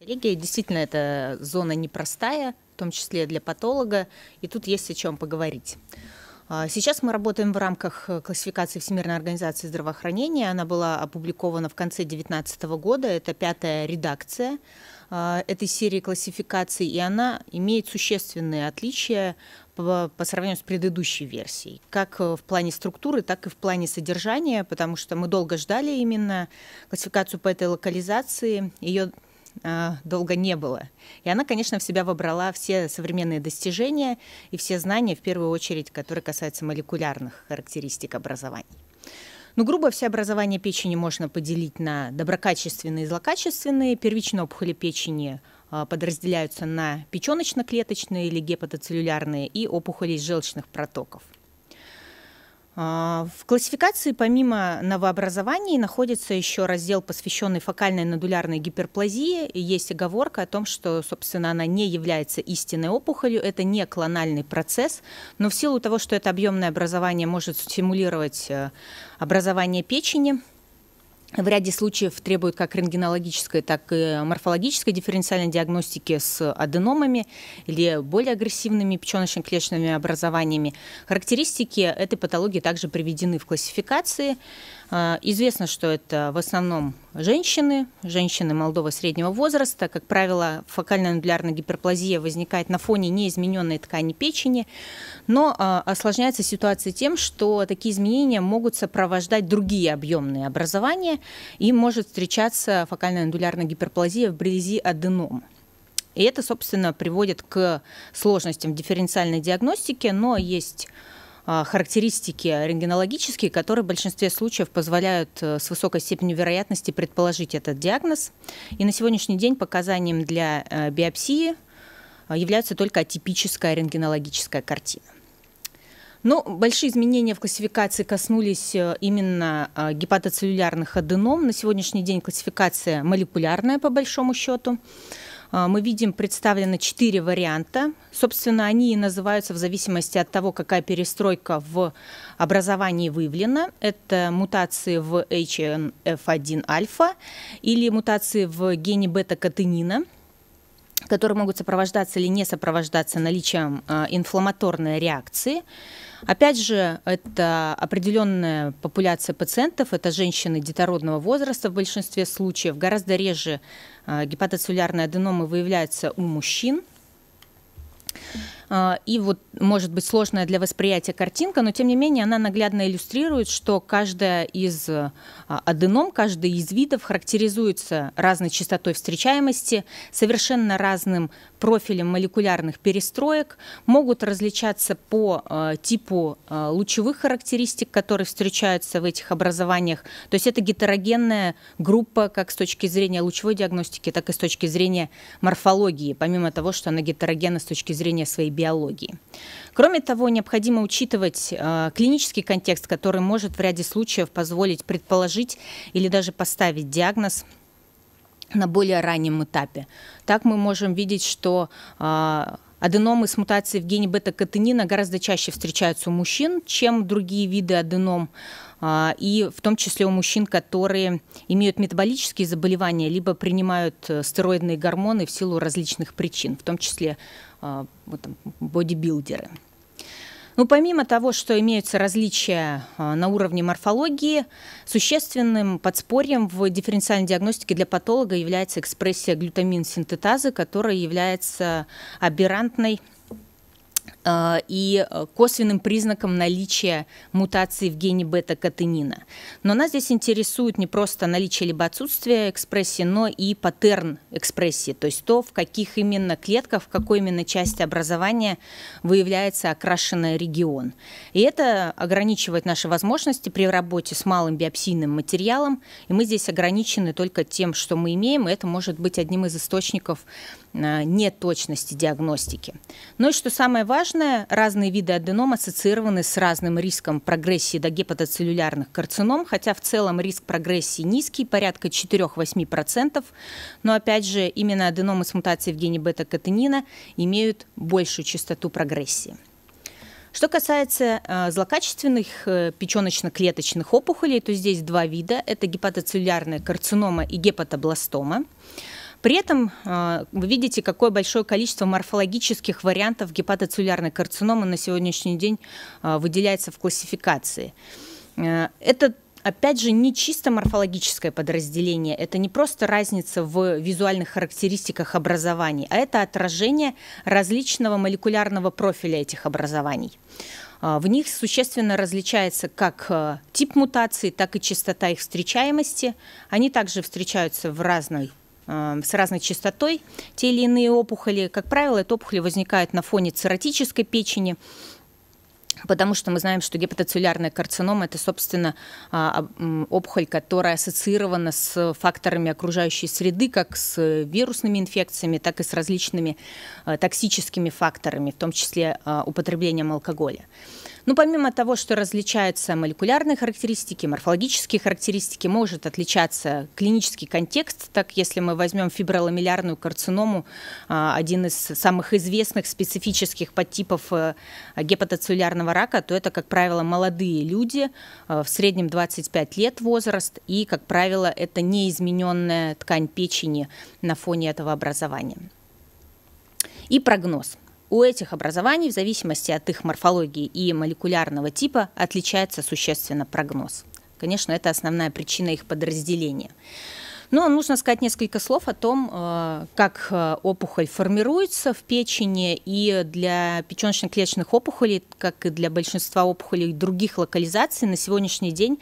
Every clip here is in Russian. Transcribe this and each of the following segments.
Коллегия действительно это зона непростая, в том числе для патолога, и тут есть о чем поговорить. А, сейчас мы работаем в рамках э, классификации Всемирной организации здравоохранения. Она была опубликована в конце 2019 года. Это пятая редакция а, этой серии классификаций, и она имеет существенные отличия по, по сравнению с предыдущей версией, как э, в плане структуры, так и в плане содержания, потому что мы долго ждали именно классификацию по этой локализации. Ее а, долго не было. И она, конечно, в себя вобрала все современные достижения и все знания, в первую очередь, которые касаются молекулярных характеристик образований. Ну, грубо все образование печени можно поделить на доброкачественные и злокачественные. Первичные опухоли печени а, подразделяются на печеночно-клеточные или гепатоцеллюлярные и опухоли желчных протоков – а, в классификации помимо новообразований находится еще раздел, посвященный фокальной надулярной гиперплазии. Есть оговорка о том, что, собственно, она не является истинной опухолью, это не клональный процесс, но в силу того, что это объемное образование может стимулировать э, образование печени, в ряде случаев требуют как рентгенологической, так и морфологической дифференциальной диагностики с аденомами или более агрессивными печеночно-клеточными образованиями. Характеристики этой патологии также приведены в классификации. А, известно, что это в основном женщины, женщины молодого среднего возраста. Как правило, фокальная нодулярная гиперплазия возникает на фоне неизмененной ткани печени, но а, осложняется ситуация тем, что такие изменения могут сопровождать другие объемные образования и может встречаться фокальная нодулярная гиперплазия вблизи аденома. И это, собственно, приводит к сложностям в дифференциальной диагностике, но есть а, характеристики рентгенологические, которые в большинстве случаев позволяют э, с высокой степенью вероятности предположить этот диагноз. И на сегодняшний день показанием для э, биопсии э, является только атипическая рентгенологическая картина. Но ну, большие изменения в классификации коснулись именно гепатоцеллюлярных аденом. На сегодняшний день классификация молекулярная по большому счету. А, мы видим представлено четыре варианта. Собственно, они и называются в зависимости от того, какая перестройка в образовании выявлена. Это мутации в HNF1 альфа или мутации в гене бета-катенина – которые могут сопровождаться или не сопровождаться наличием э, инфламаторной реакции. Опять же, это определенная популяция пациентов, это женщины детородного возраста в большинстве случаев. Гораздо реже э, гепатоцеллюлярные аденомы выявляются у мужчин. А, и вот, может быть, сложная для восприятия картинка, но тем не менее она наглядно иллюстрирует, что каждая из а, аденом, каждый из видов характеризуется разной частотой встречаемости, совершенно разным профилем молекулярных перестроек, могут различаться по а, типу лучевых характеристик, которые встречаются в этих образованиях. То есть это гетерогенная группа как с точки зрения лучевой диагностики, так и с точки зрения морфологии, помимо того, что она гетерогенна с точки зрения своей биологии. Кроме того, необходимо учитывать э, клинический контекст, который может в ряде случаев позволить предположить или даже поставить диагноз на более раннем этапе. Так мы можем видеть, что э, Аденомы с мутацией в гене бета-катенина гораздо чаще встречаются у мужчин, чем другие виды аденом, э, и в том числе у мужчин, которые имеют метаболические заболевания, либо принимают э, стероидные гормоны в силу различных причин, в том числе Э, вот там, бодибилдеры. Ну, помимо того, что имеются различия э, на уровне морфологии, существенным подспорьем в дифференциальной диагностике для патолога является экспрессия глютамин синтетазы, которая является аберрантной Э, и э, косвенным признаком наличия мутации в гене бета-катенина. Но нас здесь интересует не просто наличие либо отсутствие экспрессии, но и паттерн экспрессии, то есть то, в каких именно клетках, в какой именно части образования выявляется окрашенный регион. И это ограничивает наши возможности при работе с малым биопсийным материалом, и мы здесь ограничены только тем, что мы имеем, и это может быть одним из источников Э, неточности диагностики. Ну и что самое важное, разные виды аденом ассоциированы с разным риском прогрессии до гепатоцеллюлярных карцином, хотя в целом риск прогрессии низкий, порядка 4-8%, но опять же именно аденомы с мутацией в гене бета-катенина имеют большую частоту прогрессии. Что касается э, злокачественных э, печеночно-клеточных опухолей, то здесь два вида. Это гепатоцеллюлярная карцинома и гепатобластома. При этом а, вы видите, какое большое количество морфологических вариантов гепатоцеллярной карциномы на сегодняшний день а, выделяется в классификации. Э, это опять же, не чисто морфологическое подразделение, это не просто разница в визуальных характеристиках образований, а это отражение различного молекулярного профиля этих образований. А, в них существенно различается как э, тип мутации, так и частота их встречаемости. Они также встречаются в разной Э, с разной частотой те или иные опухоли. Как правило, это опухоли возникают на фоне цирротической печени, Потому что мы знаем, что гепатоцеллярная карцинома – это, собственно, а, опухоль, которая ассоциирована с факторами окружающей среды, как с вирусными инфекциями, так и с различными э, токсическими факторами, в том числе а, употреблением алкоголя. Ну помимо того, что различаются молекулярные характеристики, морфологические характеристики, может отличаться клинический контекст. Так, если мы возьмем фиброламеллярную карциному, а, один из самых известных специфических подтипов э, гепатоцеллярного рака, то это, как правило, молодые люди, э, в среднем 25 лет возраст, и, как правило, это неизмененная ткань печени на фоне этого образования. И прогноз у этих образований в зависимости от их морфологии и молекулярного типа отличается существенно прогноз. Конечно, это основная причина их подразделения. Но ну, а нужно сказать несколько слов о том, э, как э, опухоль формируется в печени, и для печеночно-клеточных опухолей как и для большинства опухолей других локализаций, на сегодняшний день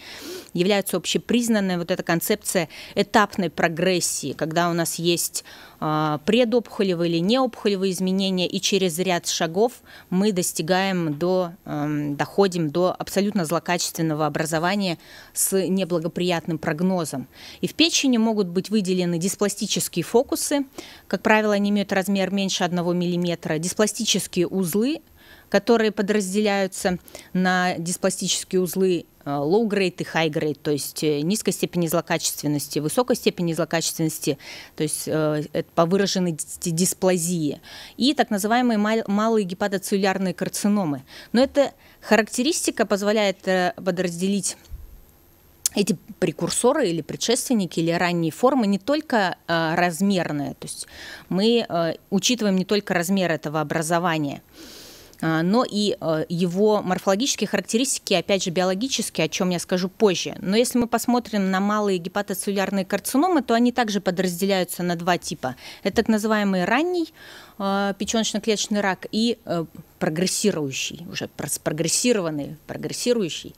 является общепризнанная вот эта концепция этапной прогрессии, когда у нас есть а, предопухолевые или неопухолевые изменения, и через ряд шагов мы достигаем до, эм, доходим до абсолютно злокачественного образования с неблагоприятным прогнозом. И в печени могут быть выделены диспластические фокусы, как правило, они имеют размер меньше 1 мм, диспластические узлы, которые подразделяются на диспластические узлы э, low-grade и high-grade, то есть э, низкой степени злокачественности, высокой степени злокачественности, то есть э, по выраженности дисплазии, и так называемые малые гепатоцеллярные карциномы. Но эта характеристика позволяет подразделить эти прекурсоры или предшественники или ранние формы не только размерные, то есть мы учитываем не только размер этого образования, а, но и э, его морфологические характеристики, опять же, биологические, о чем я скажу позже. Но если мы посмотрим на малые гепатоцеллюлярные карциномы, то они также подразделяются на два типа. Это так называемый ранний э, печеночно-клеточный рак и э, прогрессирующий, уже прогрессированный, прогрессирующий.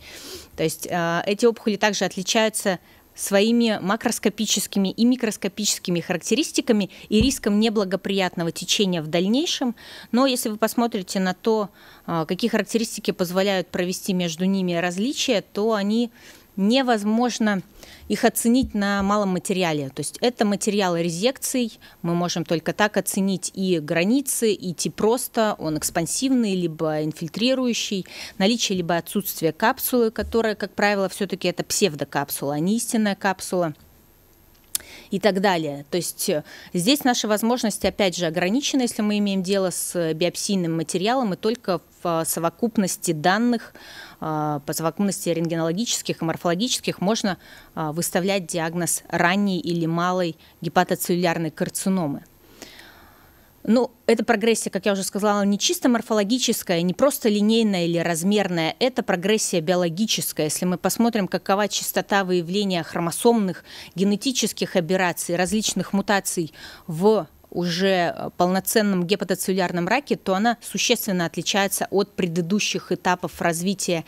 То есть эти опухоли также отличаются своими макроскопическими и микроскопическими характеристиками и риском неблагоприятного течения в дальнейшем. Но если вы посмотрите на то, а, какие характеристики позволяют провести между ними различия, то они невозможно их оценить на малом материале. То есть это материалы резекций, мы можем только так оценить и границы, и тип просто, он экспансивный, либо инфильтрирующий, наличие либо отсутствие капсулы, которая, как правило, все-таки это псевдокапсула, а не истинная капсула – и так далее. То есть э, здесь наши возможности, опять же, ограничены, если мы имеем дело с биопсийным материалом, и только в э, совокупности данных, э, по совокупности рентгенологических и морфологических можно выставлять диагноз ранней или малой гепатоцеллюлярной карциномы. Ну, эта прогрессия, как я уже сказала, не чисто морфологическая, не просто линейная или размерная, это прогрессия биологическая. Если мы посмотрим, какова частота выявления хромосомных, генетических аберраций, различных мутаций в уже э, полноценном гепатоцеллюлярном раке, то она существенно отличается от предыдущих этапов развития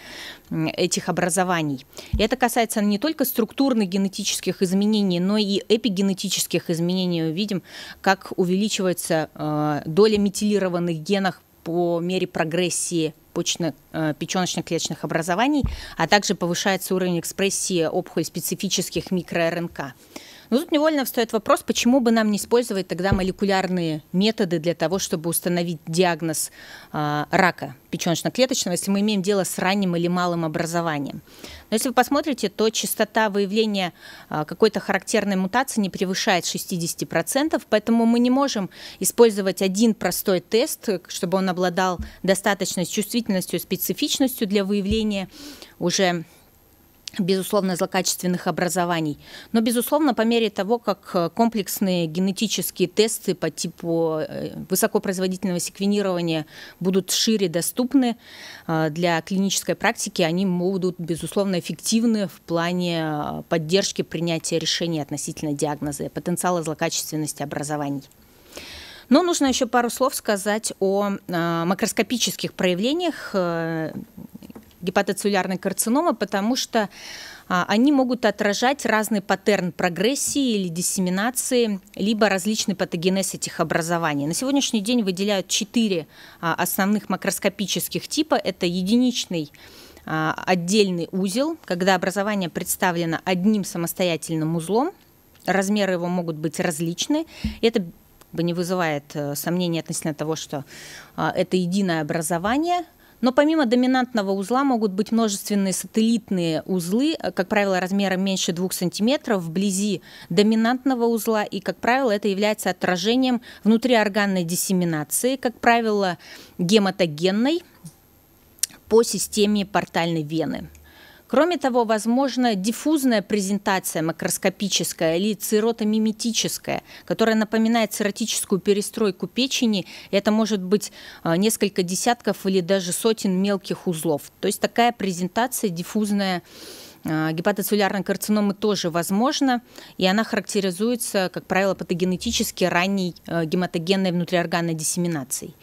этих образований. И это касается не только структурных генетических изменений, но и эпигенетических изменений. Мы видим, как увеличивается э, доля метилированных генов по мере прогрессии почечно-печеночно-клеточных э, образований, а также повышается уровень экспрессии опухоль специфических микроРНК. Но ну, тут невольно встает вопрос, почему бы нам не использовать тогда молекулярные методы для того, чтобы установить диагноз э, рака печеночно-клеточного, если мы имеем дело с ранним или малым образованием. Но если вы посмотрите, то частота выявления э, какой-то характерной мутации не превышает 60%, поэтому мы не можем использовать один простой тест, чтобы он обладал достаточной чувствительностью и специфичностью для выявления уже безусловно, злокачественных образований. Но, безусловно, по мере того, как э, комплексные генетические тесты по типу э, высокопроизводительного секвенирования будут шире доступны э, для клинической практики, они будут, безусловно, эффективны в плане поддержки принятия решений относительно диагноза и потенциала злокачественности образований. Но нужно еще пару слов сказать о макроскопических проявлениях гепатоцеллюлярной карциномы, а потому что а, они могут отражать разный паттерн прогрессии или диссеминации, либо различный патогенез этих образований. На сегодняшний день выделяют четыре а, основных макроскопических типа. Это единичный отдельный узел, когда образование представлено одним самостоятельным узлом, размеры его могут быть различны. Это не вызывает э, сомнений относительно того, что это единое образование, но помимо доминантного узла могут быть множественные сателлитные узлы, э, как правило, размером меньше 2 см вблизи доминантного узла, и, как правило, это является отражением внутриорганной диссеминации, как правило, гематогенной по системе портальной вены. Кроме того, возможно диффузная презентация макроскопическая или циротомиметическая, которая напоминает циротическую перестройку печени. Это может быть а, несколько десятков или даже сотен мелких узлов. То есть такая презентация диффузная а, гепатоцеллярной карциномы тоже возможна, и она характеризуется, как правило, патогенетически ранней а, гематогенной внутриорганной диссеминацией.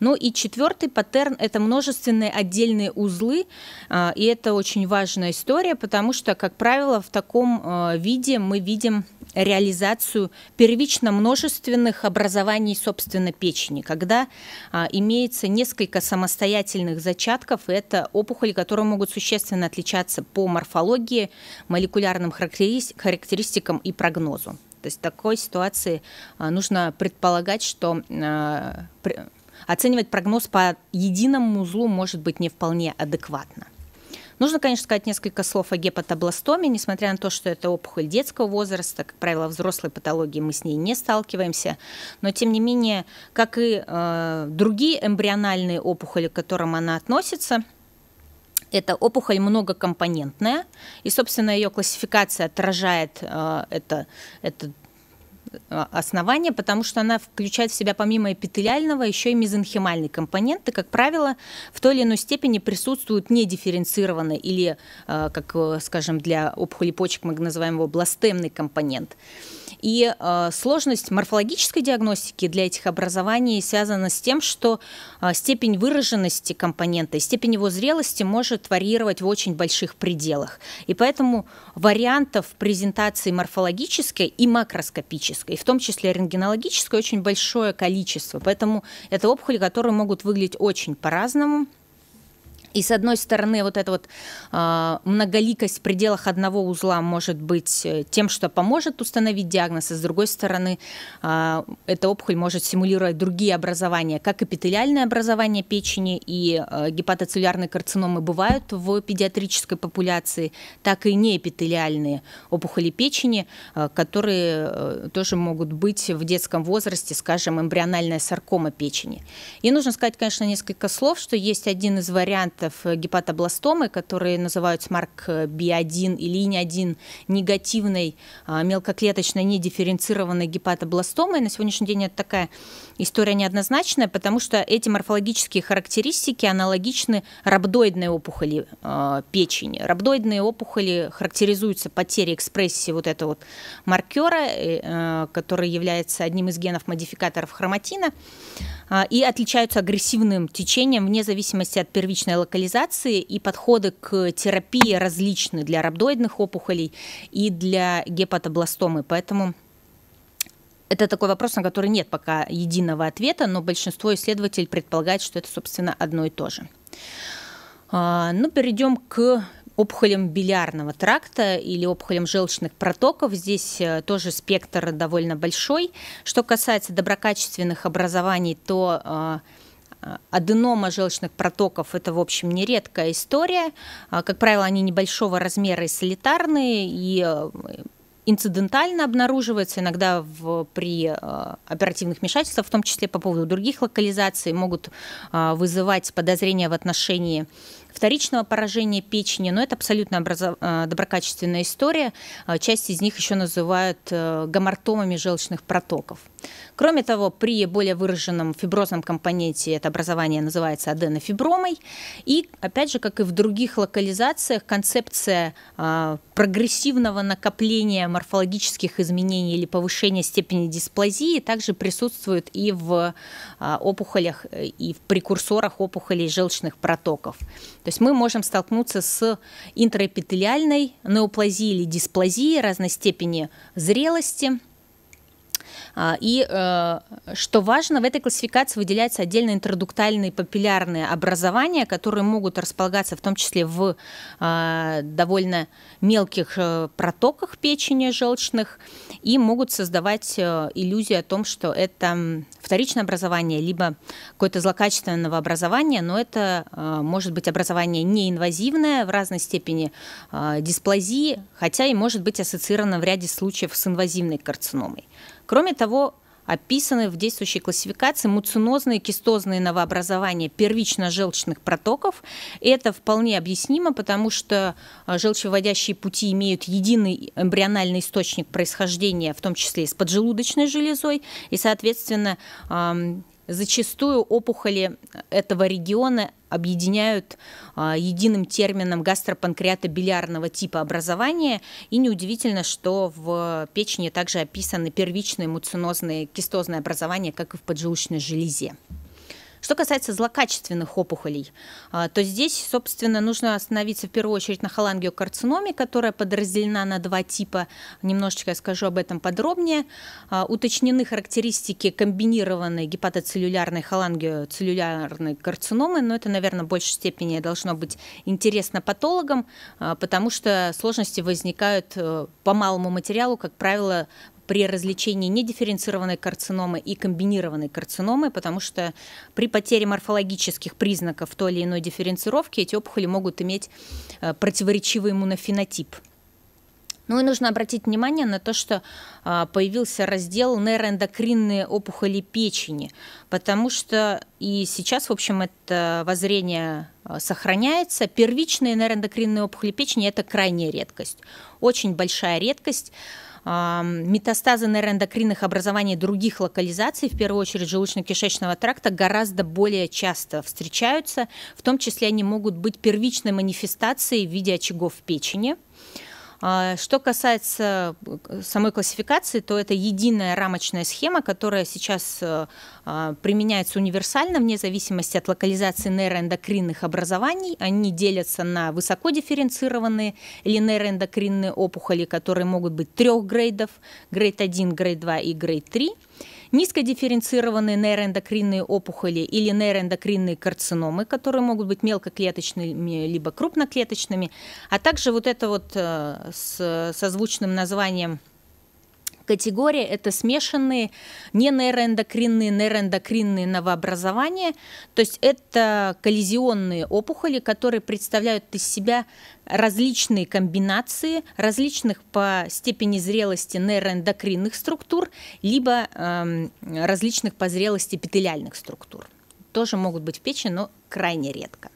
Ну и четвертый паттерн – это множественные отдельные узлы, а, и это очень важная история, потому что, как правило, в таком а, виде мы видим реализацию первично множественных образований, собственно, печени, когда а, имеется несколько самостоятельных зачатков, и это опухоли, которые могут существенно отличаться по морфологии, молекулярным характеристикам и прогнозу. То есть в такой ситуации а, нужно предполагать, что а, оценивать прогноз по единому узлу может быть не вполне адекватно. Нужно, конечно, сказать несколько слов о гепатобластоме. Несмотря на то, что это опухоль детского возраста, как правило, взрослой патологии мы с ней не сталкиваемся. Но, тем не менее, как и э, другие эмбриональные опухоли, к которым она относится, эта опухоль многокомпонентная, и, собственно, ее классификация отражает э, это, этот а, основания, потому что она включает в себя помимо эпителиального еще и мезонхимальный компонент, и, как правило, в той или иной степени присутствуют недифференцированно или, а, как, э, скажем, для опухоли почек мы называем его бластемный компонент. И э, сложность морфологической диагностики для этих образований связана с тем, что э, степень выраженности компонента и степень его зрелости может варьировать в очень больших пределах. И поэтому вариантов презентации морфологической и макроскопической, в том числе рентгенологической, очень большое количество. Поэтому это опухоли, которые могут выглядеть очень по-разному. И с одной стороны, вот эта вот э, многоликость в пределах одного узла может быть э, тем, что поможет установить диагноз, а с другой стороны, э, эта опухоль может симулировать другие образования, как эпителиальное образование печени и э, гепатоцеллюлярные карциномы бывают в педиатрической популяции, так и неэпителиальные опухоли печени, э, которые э, тоже могут быть в детском возрасте, скажем, эмбриональная саркома печени. И нужно сказать, конечно, несколько слов, что есть один из вариантов пациентов э, гепатобластомы, которые называют смарк B1 э, или ИН-1 негативной а, мелкоклеточной недифференцированной гепатобластомой. На сегодняшний день это такая история неоднозначная, потому что эти морфологические характеристики аналогичны рhabdoidной опухоли а, печени. Рhabdoидные опухоли характеризуются потерей экспрессии вот этого вот маркера, э, который является одним из генов модификаторов хроматина. А, и отличаются агрессивным течением вне зависимости от первичной локализации и подходы к терапии различны для рhabdoидных опухолей и для гепатобластомы. Поэтому это такой вопрос, на который нет пока единого ответа, но большинство исследователей предполагает, что это, собственно, одно и то же. А, ну, перейдем к опухолем билиарного тракта или опухолем желчных протоков. Здесь э, тоже спектр довольно большой. Что касается доброкачественных образований, то э, э, аденома желчных протоков – это, в общем, нередкая история. А, как правило, они небольшого размера и солитарные, и инцидентально обнаруживается, иногда в, при оперативных вмешательствах, в том числе по поводу других локализаций, могут вызывать подозрения в отношении вторичного поражения печени, но это абсолютно образов... Э, доброкачественная история. Э, часть из них еще называют э, гомартомами желчных протоков. Кроме того, при более выраженном фиброзном компоненте это образование называется аденофибромой. И, опять же, как и в других локализациях, концепция прогрессивного накопления морфологических изменений или повышения степени дисплазии также присутствует и в опухолях, и в прекурсорах опухолей желчных протоков. То есть мы можем столкнуться с интраэпителиальной неоплазией или дисплазией разной степени зрелости – а, и э, что важно, в этой классификации выделяются отдельно интердуктальные папиллярные образования, которые могут располагаться в том числе в а, довольно мелких э, протоках печени желчных и могут создавать э, иллюзию о том, что это вторичное образование, либо какое-то злокачественное образование, но это может быть образование неинвазивное в разной степени дисплазии, хотя и может быть ассоциировано в ряде случаев с инвазивной карциномой. Кроме того, описаны в действующей классификации муцинозные кистозные новообразования первично-желчных протоков. И это вполне объяснимо, потому что а, желчевыводящие пути имеют единый эмбриональный источник происхождения, в том числе и с поджелудочной железой, и, соответственно, Зачастую опухоли э, этого региона объединяют а, единым термином гастропанкреатобилиарного типа образования. И неудивительно, что в печени также описаны первичные муцинозные кистозные образования, как и в поджелудочной железе. Что касается злокачественных опухолей, а, то здесь, собственно, нужно остановиться в первую очередь на холангиокарциноме, которая подразделена на два типа. Немножечко я скажу об этом подробнее. А, уточнены характеристики комбинированной гепатоцеллюлярной холангиоцеллюлярной карциномы, но это, наверное, в большей степени должно быть интересно патологам, а, потому что сложности возникают э, по малому материалу, как правило, при различении недифференцированной карциномы и комбинированной карциномы, потому что при потере морфологических признаков той или иной дифференцировки эти опухоли могут иметь э, противоречивый иммунофенотип. Ну и нужно обратить внимание на то, что а, появился раздел нейроэндокринные опухоли печени, потому что и сейчас, в общем, это воззрение а, сохраняется. Первичные нейроэндокринные опухоли печени – это крайняя редкость, очень большая редкость. А, метастазы нейроэндокринных образований других локализаций, в первую очередь желудочно-кишечного тракта, гораздо более часто встречаются. В том числе они могут быть первичной манифестацией в виде очагов печени – а, что касается э, самой классификации, то это единая рамочная схема, которая сейчас э, а, применяется универсально вне зависимости от локализации нейроэндокринных образований. Они делятся на высоко дифференцированные или нейроэндокринные опухоли, которые могут быть трех грейдов, грейд 1, грейд 2 и грейд 3 низкодифференцированные нейроэндокринные опухоли или нейроэндокринные карциномы, которые могут быть мелкоклеточными либо крупноклеточными, а также вот это вот э, с созвучным названием – Категория – это смешанные не нейроэндокринные, нейроэндокринные новообразования, то есть это коллизионные опухоли, которые представляют из себя различные комбинации различных по степени зрелости нейроэндокринных структур, либо э, различных по зрелости эпителиальных структур. Тоже могут быть в печени, но крайне редко.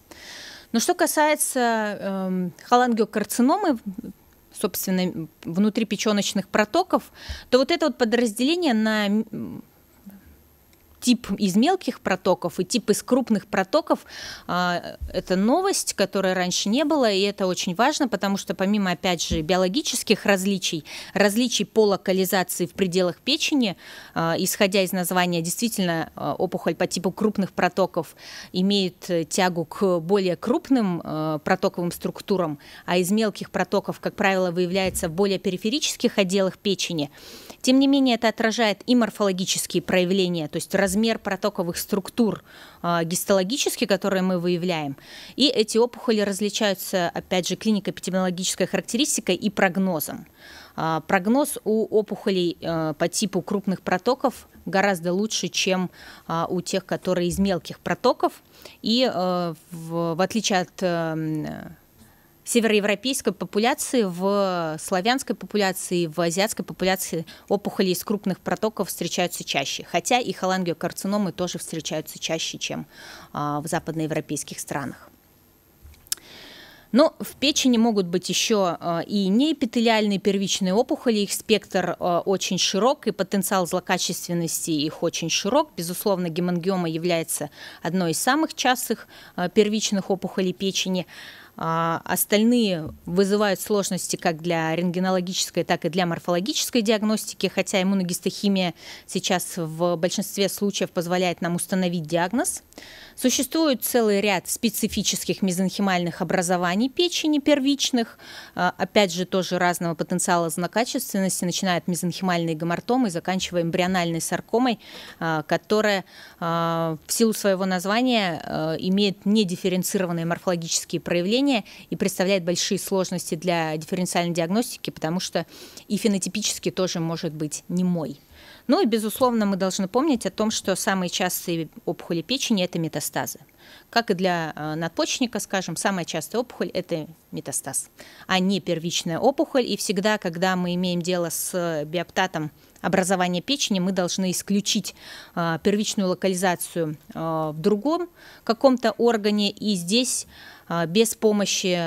Но что касается э, холангиокарциномы, собственно, внутрипеченочных протоков, то вот это вот подразделение на тип из мелких протоков и тип из крупных протоков а, это новость, которой раньше не было, и это очень важно, потому что помимо, опять же, биологических различий, различий по локализации в пределах печени, а, исходя из названия, действительно а, опухоль по типу крупных протоков имеет э, тягу к более крупным э, протоковым структурам, а из мелких протоков, как правило, выявляется в более периферических отделах печени. Тем не менее, это отражает и морфологические проявления, то есть размер протоковых структур а, гистологически, которые мы выявляем. И эти опухоли различаются, опять же, клинико-эпидемиологической характеристикой и прогнозом. А, прогноз у опухолей а, по типу крупных протоков гораздо лучше, чем у тех, которые из мелких протоков. И в отличие от эм, североевропейской популяции, в славянской популяции, в азиатской популяции опухоли из крупных протоков встречаются чаще. Хотя и холангиокарциномы тоже встречаются чаще, чем а, в западноевропейских странах. Но ну, в печени могут быть еще а, и неэпителиальные первичные опухоли, их спектр а, очень широк, и потенциал злокачественности их очень широк. Безусловно, гемангиома является одной из самых частых первичных опухолей печени. А, остальные вызывают сложности как для рентгенологической, так и для морфологической диагностики, хотя иммуногистохимия сейчас в большинстве случаев позволяет нам установить диагноз. Существует целый ряд специфических мезонхимальных образований печени первичных, а, опять же тоже разного потенциала злокачественности, начиная от мезонхимальной гомортомы заканчивая эмбриональной саркомой, а, которая в силу своего названия имеет недифференцированные морфологические проявления, заболевание и представляет большие сложности для дифференциальной диагностики, потому что и фенотипически тоже может быть немой. Ну и, безусловно, мы должны помнить о том, что самые частые опухоли печени – это метастазы. Как и для э, надпочечника, скажем, самая частая опухоль – это метастаз, а не первичная опухоль. И всегда, когда мы имеем дело с биоптатом – образования печени мы должны исключить э, первичную локализацию э, в другом каком-то органе. И здесь э, без помощи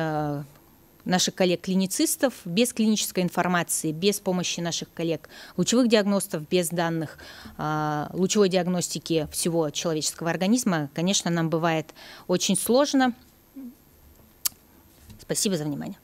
наших коллег-клиницистов, без клинической информации, без помощи наших коллег лучевых диагностов, без данных лучевой диагностики всего человеческого организма, конечно, нам бывает очень сложно. Спасибо за внимание.